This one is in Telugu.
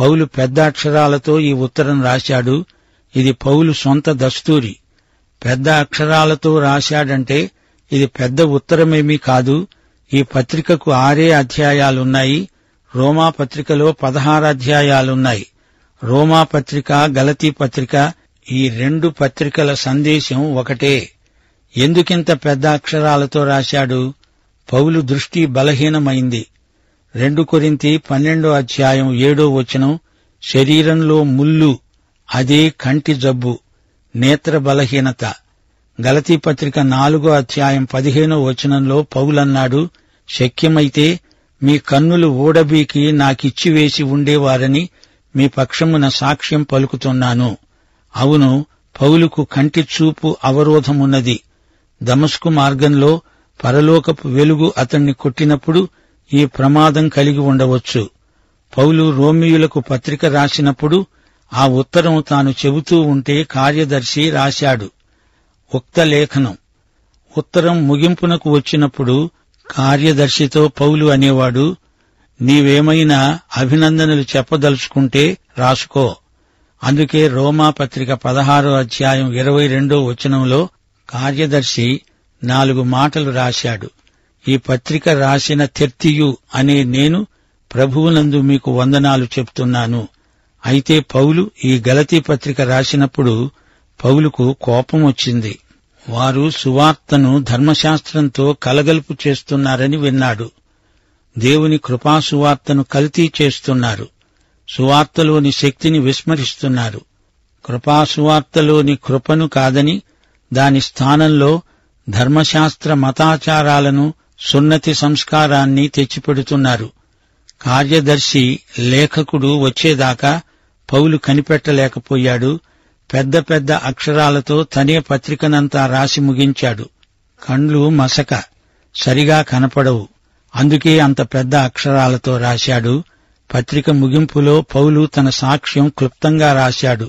పౌలు పెద్ద అక్షరాలతో ఈ ఉత్తరం రాశాడు ఇది పౌలు సొంత దస్తూరి పెద్ద అక్షరాలతో రాశాడంటే ఇది పెద్ద ఉత్తరమేమీ కాదు ఈ పత్రికకు ఆరే అధ్యాయాలున్నాయి రోమా పత్రికలో పదహారు అధ్యాయాలున్నాయి రోమా పత్రిక గలతీ పత్రిక ఈ రెండు పత్రికల సందేశం ఒకటే ఎందుకింత పెద్ద అక్షరాలతో రాశాడు పౌలు దృష్టి బలహీనమైంది రెండు కొరింతి పన్నెండో అధ్యాయం ఏడో వచనం శరీరంలో ముల్లు అదే కంటి జబ్బు నేత్ర బలహీనత గలతీ పత్రిక నాలుగో అధ్యాయం పదిహేనో వచనంలో పౌలన్నాడు శక్యమైతే మీ కన్నులు ఓడబీకి నాకిచ్చివేసి ఉండేవారని మీ పక్షమున సాక్ష్యం పలుకుతున్నాను అవును పౌలుకు కంటి చూపు అవరోధమున్నది దమస్కు మార్గంలో పరలోకపు వెలుగు అతణ్ణి కొట్టినప్పుడు ఈ ప్రమాదం కలిగి ఉండవచ్చు పౌలు రోమియులకు పత్రిక రాసినప్పుడు ఆ ఉత్తరం తాను చెబుతూ ఉంటే కార్యదర్శి రాశాడు ఉక్త లేఖనం ఉత్తరం ముగింపునకు వచ్చినప్పుడు కార్యదర్శితో పౌలు అనేవాడు నీవేమైనా అభినందనలు చెప్పదలుచుకుంటే రాసుకో అందుకే రోమా పత్రిక పదహారో అధ్యాయం ఇరవై రెండో వచనంలో కార్యదర్శి నాలుగు మాటలు రాశాడు ఈ పత్రిక రాసిన తెర్తియు అనే నేను ప్రభువునందు మీకు వందనాలు చెప్తున్నాను అయితే పౌలు ఈ గలతీ పత్రిక రాసినప్పుడు పౌలుకు కోపం వచ్చింది వారు సువార్తను ధర్మశాస్త్రంతో కలగలుపు చేస్తున్నారని విన్నాడు దేవుని కృపాసువార్తను కల్తీ చేస్తున్నారు సువార్తలోని శక్తిని విస్మరిస్తున్నారు కృపాసువార్తలోని కృపను కాదని దాని స్థానంలో ధర్మశాస్త్ర మతాచారాలను సున్నతి సంస్కారాన్ని తెచ్చిపెడుతున్నారు కార్యదర్శి లేఖకుడు వచ్చేదాకా పౌలు కనిపెట్టలేకపోయాడు పెద్ద పెద్ద అక్షరాలతో తనే పత్రికనంతా రాసి ముగించాడు కండ్లు మసక సరిగా కనపడవు అందుకే అంత పెద్ద అక్షరాలతో రాశాడు పత్రిక ముగింపులో పౌలు తన సాక్ష్యం క్లుప్తంగా రాశాడు